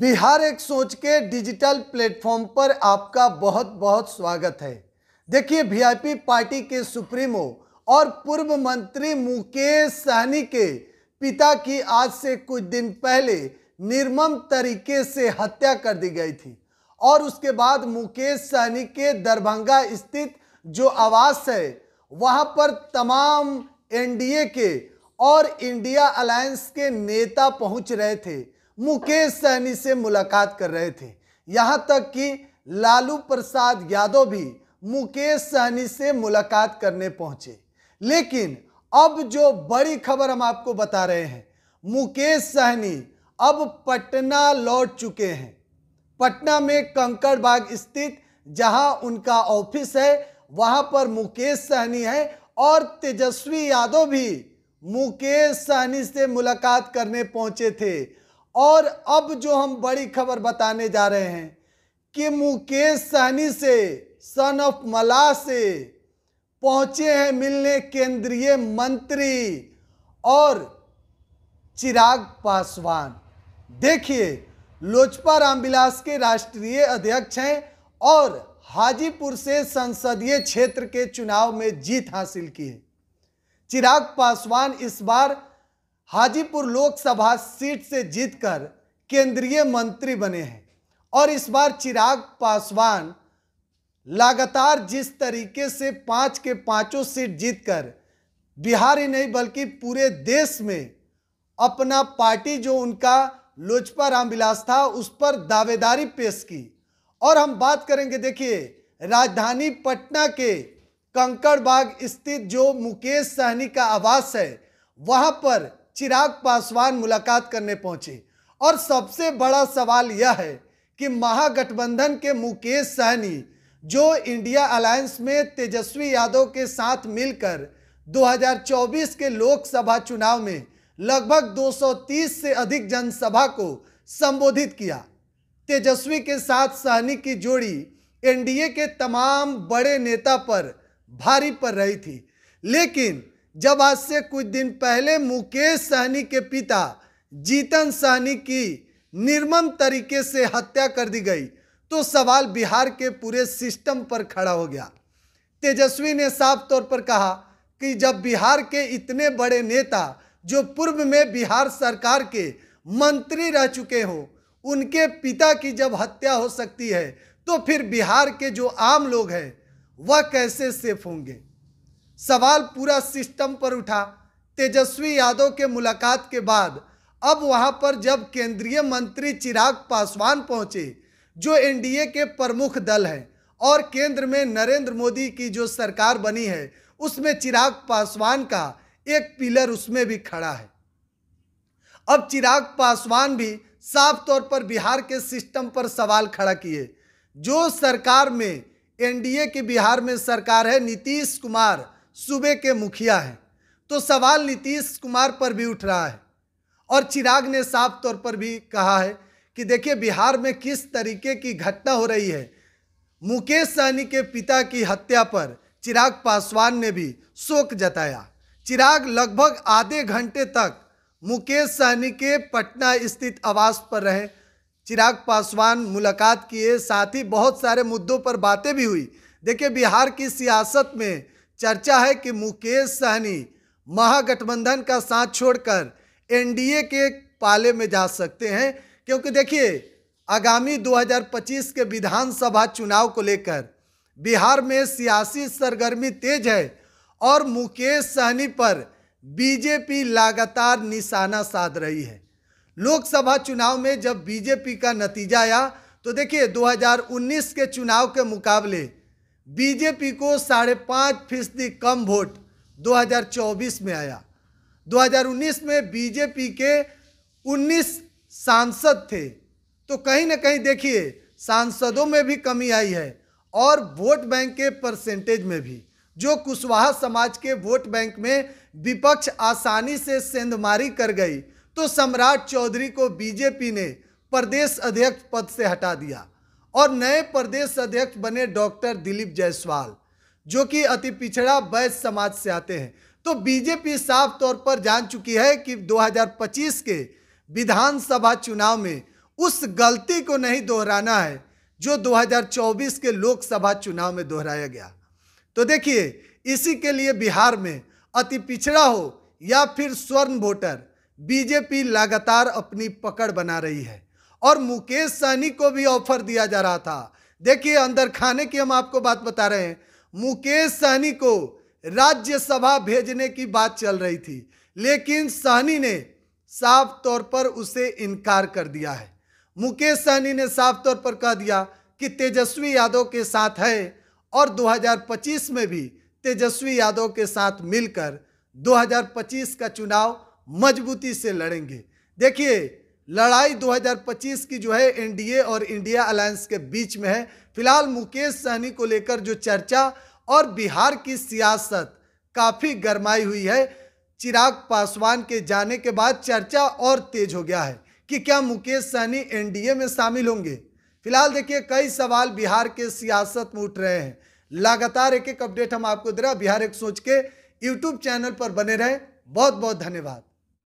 बिहार एक सोच के डिजिटल प्लेटफॉर्म पर आपका बहुत बहुत स्वागत है देखिए वीआईपी पार्टी के सुप्रीमो और पूर्व मंत्री मुकेश सहनी के पिता की आज से कुछ दिन पहले निर्मम तरीके से हत्या कर दी गई थी और उसके बाद मुकेश सहनी के दरभंगा स्थित जो आवास है वहां पर तमाम एनडीए के और इंडिया अलायंस के नेता पहुंच रहे थे मुकेश सहनी से मुलाकात कर रहे थे यहाँ तक कि लालू प्रसाद यादव भी मुकेश सहनी से मुलाकात करने पहुंचे लेकिन अब जो बड़ी खबर हम आपको बता रहे हैं मुकेश सहनी अब पटना लौट चुके हैं पटना में कंकड़बाग स्थित जहां उनका ऑफिस है वहां पर मुकेश सहनी है और तेजस्वी यादव भी मुकेश सहनी से मुलाकात करने पहुंचे थे और अब जो हम बड़ी खबर बताने जा रहे हैं कि मुकेश सहनी से सन ऑफ मलाह से पहुंचे हैं मिलने केंद्रीय मंत्री और चिराग पासवान देखिए लोजपा रामविलास के राष्ट्रीय अध्यक्ष हैं और हाजीपुर से संसदीय क्षेत्र के चुनाव में जीत हासिल की है चिराग पासवान इस बार हाजीपुर लोकसभा सीट से जीतकर केंद्रीय मंत्री बने हैं और इस बार चिराग पासवान लगातार जिस तरीके से पाँच के पाँचों सीट जीतकर बिहार ही नहीं बल्कि पूरे देश में अपना पार्टी जो उनका लोजपा रामविलास था उस पर दावेदारी पेश की और हम बात करेंगे देखिए राजधानी पटना के कंकड़बाग स्थित जो मुकेश सहनी का आवास है वहां पर चिराग पासवान मुलाकात करने पहुंचे और सबसे बड़ा सवाल यह है कि महागठबंधन के मुकेश सहनी जो इंडिया अलायंस में तेजस्वी यादव के साथ मिलकर 2024 के लोकसभा चुनाव में लगभग 230 से अधिक जनसभा को संबोधित किया तेजस्वी के साथ सहनी की जोड़ी एनडीए के तमाम बड़े नेता पर भारी पड़ रही थी लेकिन जब आज से कुछ दिन पहले मुकेश सहनी के पिता जीतन सहनी की निर्मम तरीके से हत्या कर दी गई तो सवाल बिहार के पूरे सिस्टम पर खड़ा हो गया तेजस्वी ने साफ तौर पर कहा कि जब बिहार के इतने बड़े नेता जो पूर्व में बिहार सरकार के मंत्री रह चुके हों उनके पिता की जब हत्या हो सकती है तो फिर बिहार के जो आम लोग हैं वह कैसे सेफ होंगे सवाल पूरा सिस्टम पर उठा तेजस्वी यादव के मुलाकात के बाद अब वहां पर जब केंद्रीय मंत्री चिराग पासवान पहुंचे जो एनडीए के प्रमुख दल हैं और केंद्र में नरेंद्र मोदी की जो सरकार बनी है उसमें चिराग पासवान का एक पिलर उसमें भी खड़ा है अब चिराग पासवान भी साफ तौर पर बिहार के सिस्टम पर सवाल खड़ा किए जो सरकार में एनडीए की बिहार में सरकार है नीतीश कुमार सूबे के मुखिया हैं तो सवाल नीतीश कुमार पर भी उठ रहा है और चिराग ने साफ तौर पर भी कहा है कि देखिए बिहार में किस तरीके की घटना हो रही है मुकेश सहनी के पिता की हत्या पर चिराग पासवान ने भी शोक जताया चिराग लगभग आधे घंटे तक मुकेश सहनी के पटना स्थित आवास पर रहे चिराग पासवान मुलाकात किए साथ ही बहुत सारे मुद्दों पर बातें भी हुई देखिए बिहार की सियासत में चर्चा है कि मुकेश सहनी महागठबंधन का साथ छोड़कर एनडीए के पाले में जा सकते हैं क्योंकि देखिए आगामी 2025 के विधानसभा चुनाव को लेकर बिहार में सियासी सरगर्मी तेज है और मुकेश सहनी पर बीजेपी लगातार निशाना साध रही है लोकसभा चुनाव में जब बीजेपी का नतीजा आया तो देखिए 2019 के चुनाव के मुकाबले बीजेपी को साढ़े पाँच फीसदी कम वोट 2024 में आया 2019 में बीजेपी के 19 सांसद थे तो कहीं ना कहीं देखिए सांसदों में भी कमी आई है और वोट बैंक के परसेंटेज में भी जो कुशवाहा समाज के वोट बैंक में विपक्ष आसानी से सेंधमारी कर गई तो सम्राट चौधरी को बीजेपी ने प्रदेश अध्यक्ष पद से हटा दिया और नए प्रदेश अध्यक्ष बने डॉक्टर दिलीप जायसवाल जो कि अति पिछड़ा वैश्य समाज से आते हैं तो बीजेपी साफ तौर पर जान चुकी है कि 2025 के विधानसभा चुनाव में उस गलती को नहीं दोहराना है जो 2024 के लोकसभा चुनाव में दोहराया गया तो देखिए इसी के लिए बिहार में अति पिछड़ा हो या फिर स्वर्ण वोटर बीजेपी लगातार अपनी पकड़ बना रही है और मुकेश सहनी को भी ऑफर दिया जा रहा था देखिए अंदर खाने की हम आपको बात बता रहे हैं मुकेश सहनी को राज्यसभा भेजने की बात चल रही थी लेकिन सहनी ने साफ तौर पर उसे इनकार कर दिया है मुकेश सहनी ने साफ तौर पर कह दिया कि तेजस्वी यादव के साथ है और 2025 में भी तेजस्वी यादव के साथ मिलकर 2025 का चुनाव मजबूती से लड़ेंगे देखिए लड़ाई 2025 की जो है एनडीए और इंडिया अलायंस के बीच में है फिलहाल मुकेश सहनी को लेकर जो चर्चा और बिहार की सियासत काफ़ी गरमाई हुई है चिराग पासवान के जाने के बाद चर्चा और तेज हो गया है कि क्या मुकेश सहनी एनडीए में शामिल होंगे फिलहाल देखिए कई सवाल बिहार के सियासत में उठ रहे हैं लगातार एक एक अपडेट हम आपको दे रहे हैं बिहार एक सोच के यूट्यूब चैनल पर बने रहें बहुत बहुत धन्यवाद